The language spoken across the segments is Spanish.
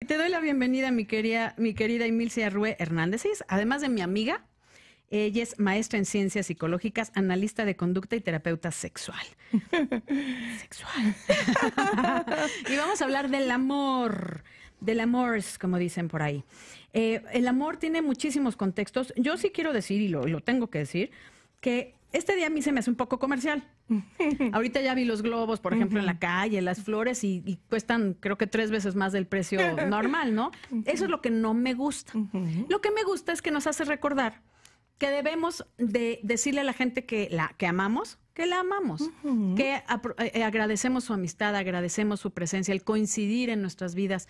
Te doy la bienvenida, mi querida, mi querida Emilcia Rue Hernández, además de mi amiga. Ella es maestra en ciencias psicológicas, analista de conducta y terapeuta sexual. sexual. y vamos a hablar del amor, del amor, como dicen por ahí. Eh, el amor tiene muchísimos contextos. Yo sí quiero decir, y lo tengo que decir, que este día a mí se me hace un poco comercial. Ahorita ya vi los globos, por ejemplo, en la calle, las flores, y, cuestan creo que tres veces más del precio normal, ¿no? Eso es lo que no me gusta. Lo que me gusta es que nos hace recordar que debemos de decirle a la gente que, la, que amamos, que la amamos, que eh, eh, agradecemos su amistad, agradecemos su presencia, el coincidir en nuestras vidas.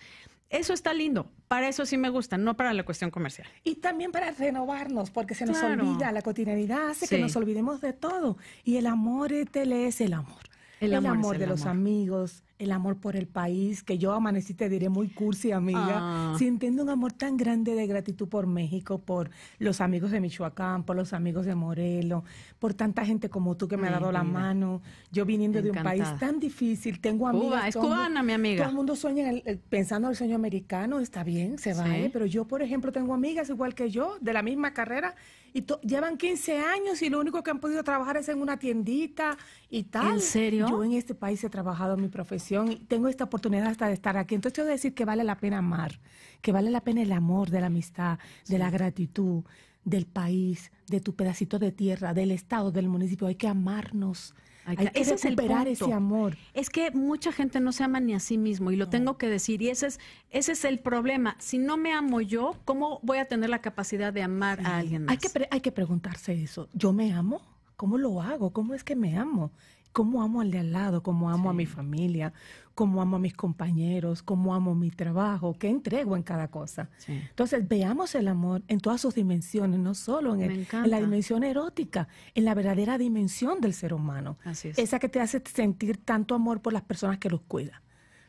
Eso está lindo, para eso sí me gusta, no para la cuestión comercial. Y también para renovarnos, porque se nos olvida, la cotidianidad hace que nos olvidemos de todo. Y el amor ETL, es el amor. El, amor, de los amigos, el amor por el país, que yo amanecí, te diré muy cursi, amiga, Si ah. sintiendo un amor tan grande de gratitud por México, por los amigos de Michoacán, por los amigos de Morelos, por tanta gente como tú que me ha dado la mano. Yo viniendo de un país tan difícil, tengo amigas. Cuba, es cubana, mi amiga. Todo el mundo sueña pensando en el sueño americano, está bien, se va ¿eh? pero yo, por ejemplo, tengo amigas igual que yo, de la misma carrera, y llevan 15 años y lo único que han podido trabajar es en una tiendita y tal. ¿En serio? Yo en este país he trabajado mi profesión tengo esta oportunidad hasta de estar aquí. Entonces, quiero decir que vale la pena amar, que vale la pena el amor de la amistad, de la gratitud, del país, de tu pedacito de tierra, del estado, del municipio. Hay que amarnos. Hay que, ese es ese amor. Es que mucha gente no se ama ni a sí mismo y lo tengo que decir. Y ese es, ese es el problema. Si no me amo yo, ¿cómo voy a tener la capacidad de amar a alguien más? Hay que, hay que preguntarse eso. ¿Yo me amo? ¿Cómo lo hago? ¿Cómo es que me amo? cómo amo al de al lado, cómo amo a mi familia, cómo amo a mis compañeros, cómo amo mi trabajo, qué entrego en cada cosa. Entonces, veamos el amor en todas sus dimensiones, no solo en, la dimensión erótica, en la verdadera dimensión del ser humano. Esa que te hace sentir tanto amor por las personas que los cuidan.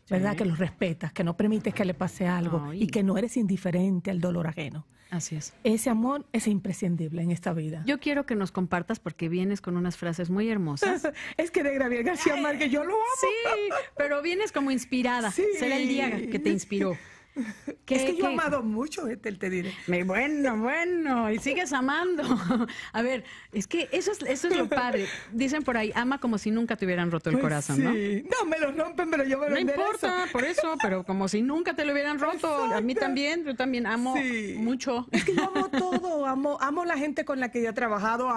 ¿verdad? Que los respetas, que no permites que le pase algo y que no eres indiferente al dolor ajeno. Así es. Ese amor es imprescindible en esta vida. Yo quiero que nos compartas porque vienes con unas frases muy hermosas. es que de Gabriel García Márquez yo lo amo. Sí, pero vienes como inspirada. Será el día que te inspiró. es que yo he amado mucho, este te diré. bueno, bueno, y sigues amando. A ver, es que eso es, eso es lo padre. Dicen por ahí, ama como si nunca te hubieran roto el corazón, sí. ¿no? me lo rompen, pero yo me lo No importa, por eso, pero como si nunca te lo hubieran roto. A mí también, yo también amo mucho. Es que amo, amo la gente con la que yo he trabajado,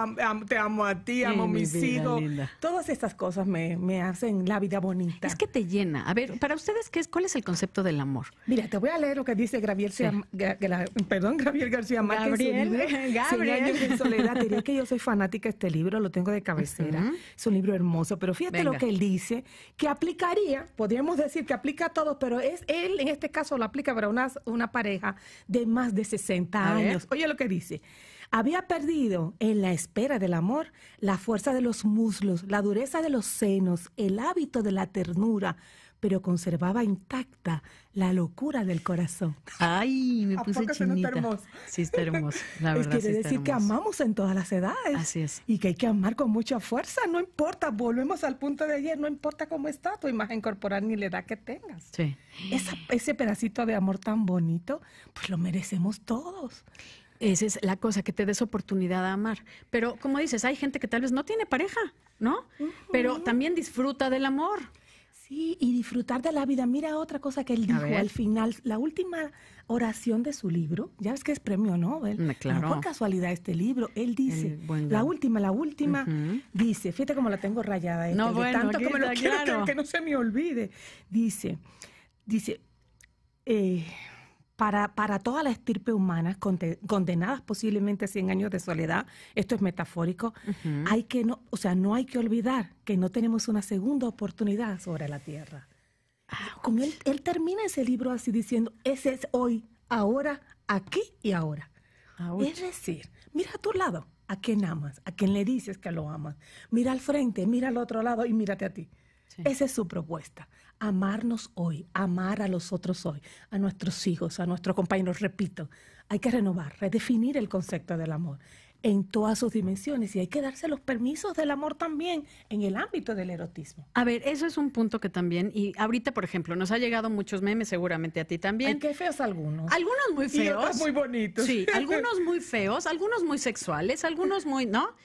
te amo a ti, amo mis hijos. Todas estas cosas me, hacen la vida bonita. Es que te llena. A ver, para ustedes, qué es, ¿cuál es el concepto del amor? Mira, te voy a leer lo que dice Gabriel, perdón, Gabriel García Márquez. Gabriel, eh, Gabriel. que yo soy fanática de este libro, lo tengo de cabecera. Es un libro hermoso, pero fíjate lo que él dice, que aplicaría, podríamos decir que aplica a todos, pero es él en este caso lo aplica para una, una pareja de más de 60 años. Oye lo que dice. Había perdido, en la espera del amor, la fuerza de los muslos, la dureza de los senos, el hábito de la ternura, pero conservaba intacta la locura del corazón. Ay, me puse chinita. Sí, está hermoso. La verdad, es quiere decir que amamos en todas las edades. Así es. Y que hay que amar con mucha fuerza, no importa, volvemos al punto de ayer, no importa cómo está tu imagen corporal ni la edad que tengas. Sí. ese pedacito de amor tan bonito, pues lo merecemos todos. Esa es la cosa, que te des oportunidad a amar. Pero como dices, hay gente que tal vez no tiene pareja, ¿no? Pero también disfruta del amor. Sí, y disfrutar de la vida. Mira otra cosa que él dijo al final, la última oración de su libro, ya ves que es premio Nobel, mm, claro. no por casualidad este libro, él dice, la última, la última, dice, fíjate cómo la tengo rayada, este, no, bueno, tanto como lo quiero que, que, no se me olvide, dice, dice, eh, para, toda la estirpe humana, condenadas posiblemente a 100 años de soledad, esto es metafórico, hay que no, o sea, no hay que olvidar que no tenemos una segunda oportunidad sobre la tierra. Ah, él, termina ese libro así diciendo, ese es hoy, ahora, aquí y ahora. Ah, es decir, mira a tu lado, a quien amas, a quien le dices que lo amas. Mira al frente, mira al otro lado y mírate a ti. Esa es su propuesta amarnos hoy, amar a los otros hoy, a nuestros hijos, a nuestros compañeros. Repito, hay que renovar, redefinir el concepto del amor en todas sus dimensiones y hay que darse los permisos del amor también en el ámbito del erotismo. A ver, eso es un punto que también, y ahorita por ejemplo, nos ha llegado muchos memes, seguramente a ti también. qué feos algunos. Algunos muy feos. Y muy bonitos. Sí, algunos muy feos, algunos muy sexuales, algunos muy, ¿no?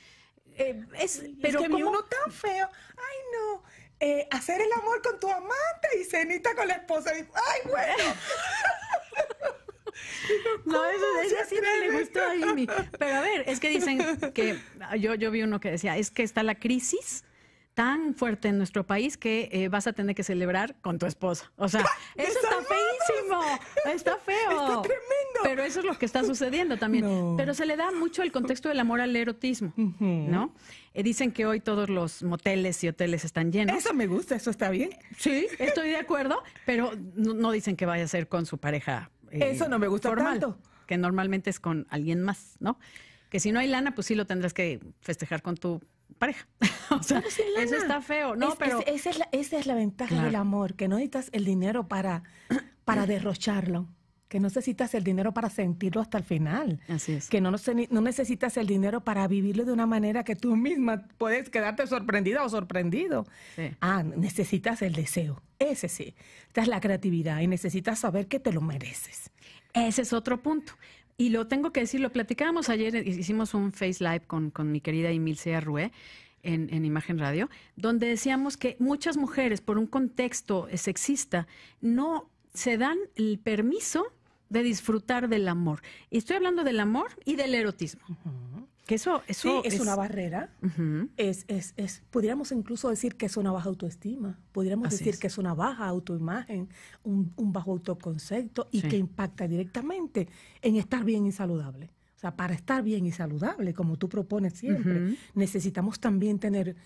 Eh, eh, es, pero que como uno tan feo, ay no, eh, hacer el amor con tu amante y cenita con la esposa. ¡Ay, bueno! No, eso, ella sí me le gustó a Jimmy. Pero a ver, es que dicen que ah, yo, yo vi uno que decía, es que está la crisis tan fuerte en nuestro país que eh, vas a tener que celebrar con tu esposa. O sea, eso está feísimo, está feo. Está tremendo. Pero eso es lo que está sucediendo también. Pero se le da mucho el contexto del amor al erotismo, ¿no? Eh, dicen que hoy todos los moteles y hoteles están llenos. Eso me gusta, eso está bien. Eh, sí, estoy de acuerdo, pero no, dicen que vaya a ser con su pareja. Eh, eso no me gusta tanto. Que normalmente es con alguien más, ¿no? Que si no hay lana, pues sí lo tendrás que festejar con tu pareja. eso está feo, ¿no? pero... esa, es la, ventaja del amor, que no necesitas el dinero para, para derrocharlo que no necesitas el dinero para sentirlo hasta el final. Así es. Que no, necesitas el dinero para vivirlo de una manera que tú misma puedes quedarte sorprendida o sorprendido. Ah, necesitas el deseo. Ese sí. es la creatividad y necesitas saber que te lo mereces. Ese es otro punto. Y lo tengo que decir, lo platicábamos ayer, eh, hicimos un Face Live con, mi querida Emilcia Rué. en, Imagen Radio, donde decíamos que muchas mujeres, por un contexto sexista, no se dan el permiso de disfrutar del amor. Y estoy hablando del amor y del erotismo. Que eso, es, una barrera. es, es, es, incluso decir que es una baja autoestima. Podríamos decir que es una baja autoimagen, un, bajo autoconcepto y que impacta directamente en estar bien y saludable. O sea, para estar bien y saludable, como tú propones siempre, necesitamos también tener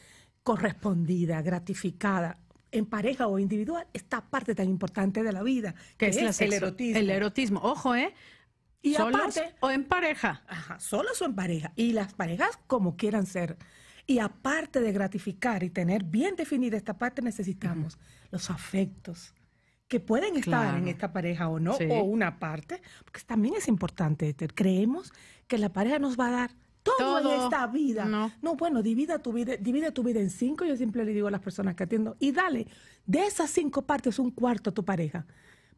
correspondida, gratificada en pareja o individual esta parte tan importante de la vida, que es, el erotismo. El erotismo, ojo, ¿eh? Y ¿Solos o en pareja? Ajá, solos o en pareja. Y las parejas como quieran ser. Y aparte de gratificar y tener bien definida esta parte, necesitamos los afectos que pueden estar en esta pareja o no, o una parte, porque también es importante, Creemos que la pareja nos va a dar todo, en esta vida. No, bueno, divida tu vida, divide tu vida en cinco, yo siempre le digo a las personas que atiendo, y dale, de esas cinco partes un cuarto a tu pareja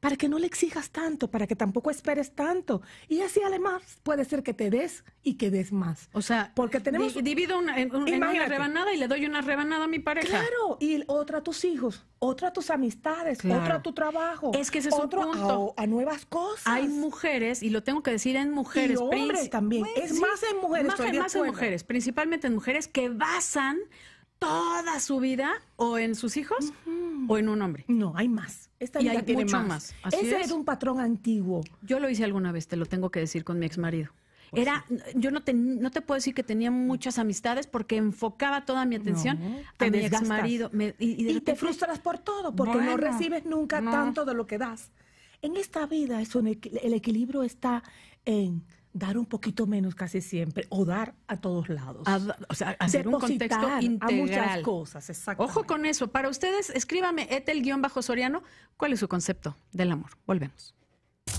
para que no le exijas tanto, para que tampoco esperes tanto. Y así además puede ser que te des y que des más. O sea, porque tenemos... divido una, en, una, rebanada y le doy una rebanada a mi pareja. Claro, y otra a tus hijos, otra a tus amistades, otra a tu trabajo. Es que ese es otro punto. A, nuevas cosas. Hay mujeres, y lo tengo que decir en mujeres. Y hombres también. es más en mujeres. Más, más en mujeres, principalmente en mujeres que basan toda su vida o en sus hijos o en un hombre. No, hay más y tiene mucho más. Ese es. era un patrón antiguo. Yo lo hice alguna vez, te lo tengo que decir con mi exmarido. era, yo no te, puedo decir que tenía muchas amistades porque enfocaba toda mi atención a mi exmarido. y, te frustras por todo, porque no recibes nunca tanto de lo que das. En esta vida el equilibrio está en dar un poquito menos casi siempre o dar a todos lados. o sea, hacer un contexto integral. A muchas cosas, exacto. Ojo con eso. Para ustedes, escríbame Etel-Soriano, ¿cuál es su concepto del amor? Volvemos.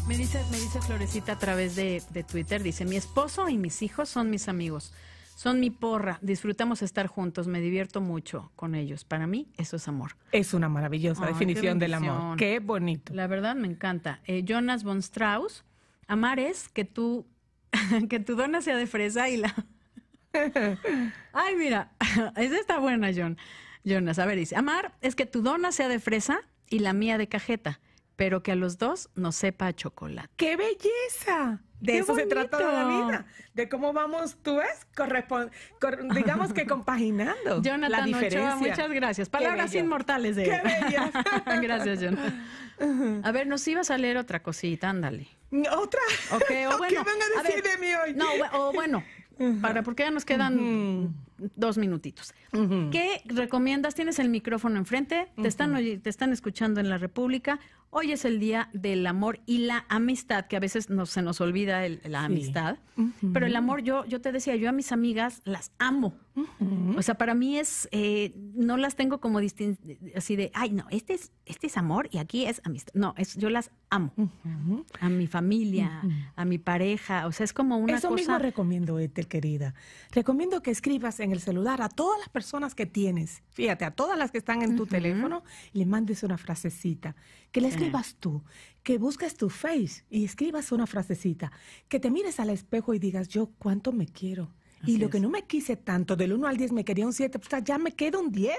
Me dice, me dice Florecita a través de, Twitter, dice, mi esposo y mis hijos son mis amigos, son mi porra, disfrutamos estar juntos, me divierto mucho con ellos. Para mí eso es amor. Es una maravillosa definición del amor. Qué bonito. La verdad me encanta. Eh, Jonas von Strauss, amar es que tú que tu dona sea de fresa y la... Ay, mira, esa está buena, John. Jonas, a ver, dice, amar es que tu dona sea de fresa y la mía de cajeta, pero que a los dos nos sepa a chocolate. ¡Qué belleza! De eso se trata de la vida, de cómo vamos, tú ves, Correspond digamos que compaginando Jonathan la diferencia. muchas gracias. Palabras inmortales de Qué gracias, Jonathan. A ver, nos ibas a leer otra cosita, ándale. ¿Otra? o bueno, ¿Qué van a decir de mí hoy? No, o bueno, para porque ya nos quedan... dos minutitos. ¿Qué recomiendas? Tienes el micrófono enfrente, te, están, te están escuchando en la República. Hoy es el día del amor y la amistad, que a veces no, se nos olvida la amistad. Pero el amor, yo, yo te decía, yo a mis amigas las amo. O sea, para mí es, eh, no las tengo como así de, ay, no, este es, este es amor y aquí es amistad. No, es, yo las amo. A mi familia, a mi pareja. O sea, es como una cosa. Eso mismo recomiendo, Ethel, querida. Recomiendo que escribas en el celular a todas las personas que tienes. Fíjate, a todas las que están en tu teléfono, le mandes una frasecita. Que les escribas tú, que busques tu face y escribas una frasecita, que te mires al espejo y digas, yo cuánto me quiero. y lo que no me quise tanto, del 1 al 10 me quería un 7, pues ya me quedo un 10.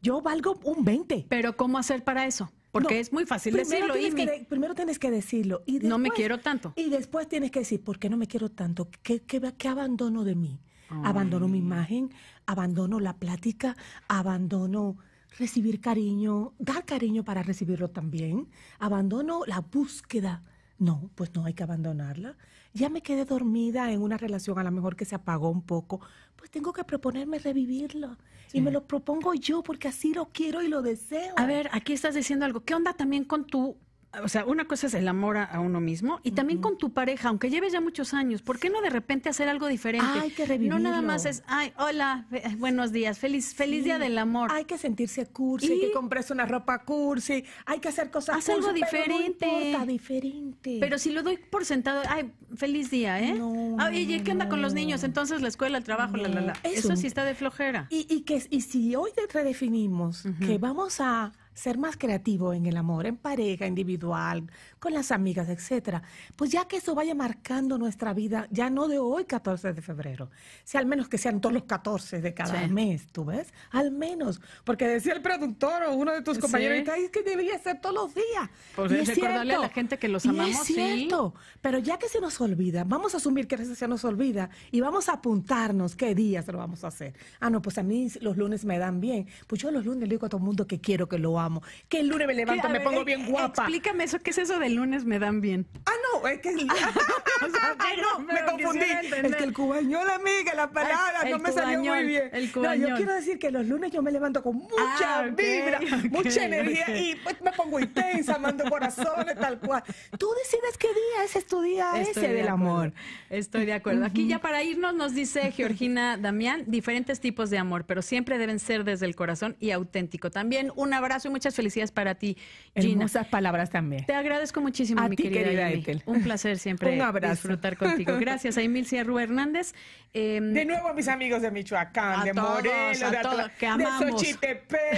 Yo valgo un 20. Pero ¿cómo hacer para eso? Porque es muy fácil decirlo. y primero tienes que decirlo. Y no me quiero tanto. Y después tienes que decir, ¿por qué no me quiero tanto? ¿Qué, abandono de mí? Abandono mi imagen, abandono la plática, abandono recibir cariño, dar cariño para recibirlo también. Abandono la búsqueda. No, pues no hay que abandonarla. Ya me quedé dormida en una relación a lo mejor que se apagó un poco. Pues tengo que proponerme revivirlo. Y me lo propongo yo porque así lo quiero y lo deseo. A ver, aquí estás diciendo algo. ¿Qué onda también con tu o sea, una cosa es el amor a, uno mismo y también con tu pareja, aunque lleves ya muchos años, ¿por qué no de repente hacer algo diferente? Hay que revivirlo. No nada más es, ay, hola, eh, buenos días, feliz, feliz día del amor. Hay que sentirse cursi, y... que compres una ropa cursi, hay que hacer cosas Haz algo diferente. Pero diferente. Pero si lo doy por sentado, ay, feliz día, ¿eh? No, ¿qué anda con los niños? Entonces la escuela, el trabajo, la, la, la. Eso, sí está de flojera. Y, que, y si hoy redefinimos que vamos a ser más creativo en el amor, en pareja, individual, con las amigas, etcétera. Pues ya que eso vaya marcando nuestra vida, ya no de hoy, 14 de febrero, si al menos que sean todos los 14 de cada mes, ¿tú ves? Al menos, porque decía el productor o uno de tus compañeros, es que debía ser todos los días. Pues y es recordarle cierto, a la gente que los amamos. Y es cierto, pero ya que se nos olvida, vamos a asumir que se nos olvida y vamos a apuntarnos qué días lo vamos a hacer. Ah, no, pues a mí los lunes me dan bien. Pues yo los lunes le digo a todo el mundo que quiero que lo haga que el lunes me levanto, me pongo eh, bien guapa. Explícame eso, ¿qué es eso del lunes me dan bien? Ah, no, es que el... o me confundí. Es que el cubañol, amiga, la palabra no me salió muy bien. no, yo quiero decir que los lunes yo me levanto con ah, mucha vibra, mucha energía y pues me pongo intensa, mando corazones, tal cual. Tú decides qué día ese es tu día ese del amor. Estoy de acuerdo. Aquí ya para irnos nos dice Georgina Damián, diferentes tipos de amor, pero siempre deben ser desde el corazón y auténtico. También un abrazo y muchas felicidades para ti, Gina. muchas palabras también. Te agradezco muchísimo, mi querida, querida Un placer siempre disfrutar contigo. Gracias a Emil Rubén Hernández. Em, de nuevo a mis amigos de Michoacán, de Morelos, de, todos, que amamos.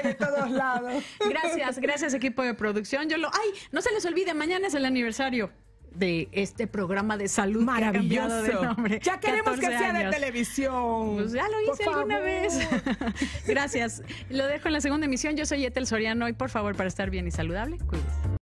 de todos lados. gracias, gracias equipo de producción. Yo lo... ¡Ay! No se les olvide, mañana es el aniversario de este programa de salud maravilloso. Ya queremos que sea de televisión. Pues ya lo hice alguna vez. Gracias. Lo dejo en la segunda emisión. Yo soy Etel Soriano y por favor, para estar bien y saludable, cuídense.